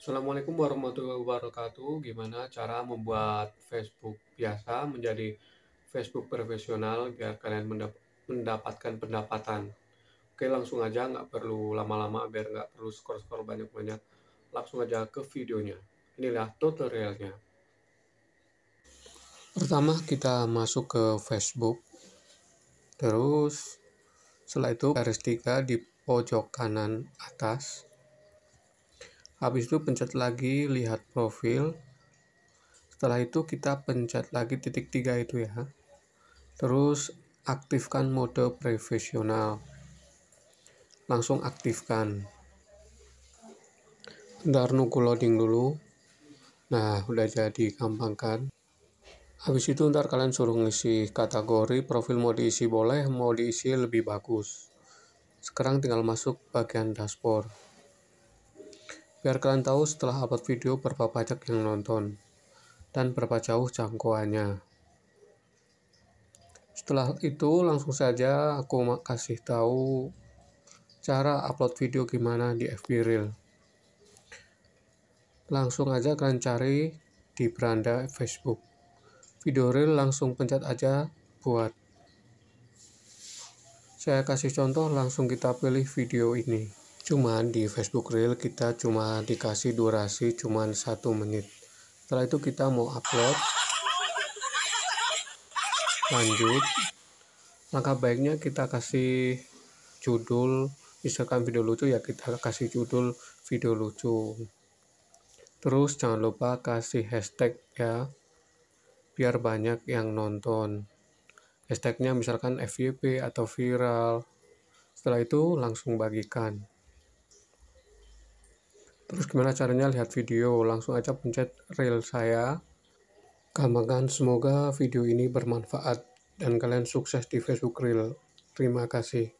Assalamualaikum warahmatullahi wabarakatuh. Gimana cara membuat Facebook biasa menjadi Facebook profesional biar kalian mendap mendapatkan pendapatan. Oke, langsung aja nggak perlu lama-lama biar nggak perlu skor-skor banyak-banyak. Langsung aja ke videonya. Inilah tutorialnya. Pertama kita masuk ke Facebook. Terus setelah itu garis 3 di pojok kanan atas habis itu pencet lagi lihat profil setelah itu kita pencet lagi titik tiga itu ya terus aktifkan mode profesional langsung aktifkan ntar nunggu loading dulu nah udah jadi gampang kan habis itu ntar kalian suruh ngisi kategori profil mau diisi boleh mau diisi lebih bagus sekarang tinggal masuk bagian dashboard biar kalian tahu setelah upload video berapa pajak yang nonton dan berapa jauh jangkauannya. Setelah itu langsung saja aku kasih tahu cara upload video gimana di FB Reel. Langsung aja kalian cari di beranda Facebook. Video Reel langsung pencet aja buat. Saya kasih contoh langsung kita pilih video ini cuman di Facebook Reel kita cuma dikasih durasi cuman satu menit setelah itu kita mau upload lanjut langkah baiknya kita kasih judul misalkan video lucu ya kita kasih judul video lucu terus jangan lupa kasih hashtag ya biar banyak yang nonton hashtagnya misalkan FYP atau viral setelah itu langsung bagikan terus gimana caranya lihat video langsung aja pencet reel saya Gampangkan semoga video ini bermanfaat dan kalian sukses di Facebook Reel terima kasih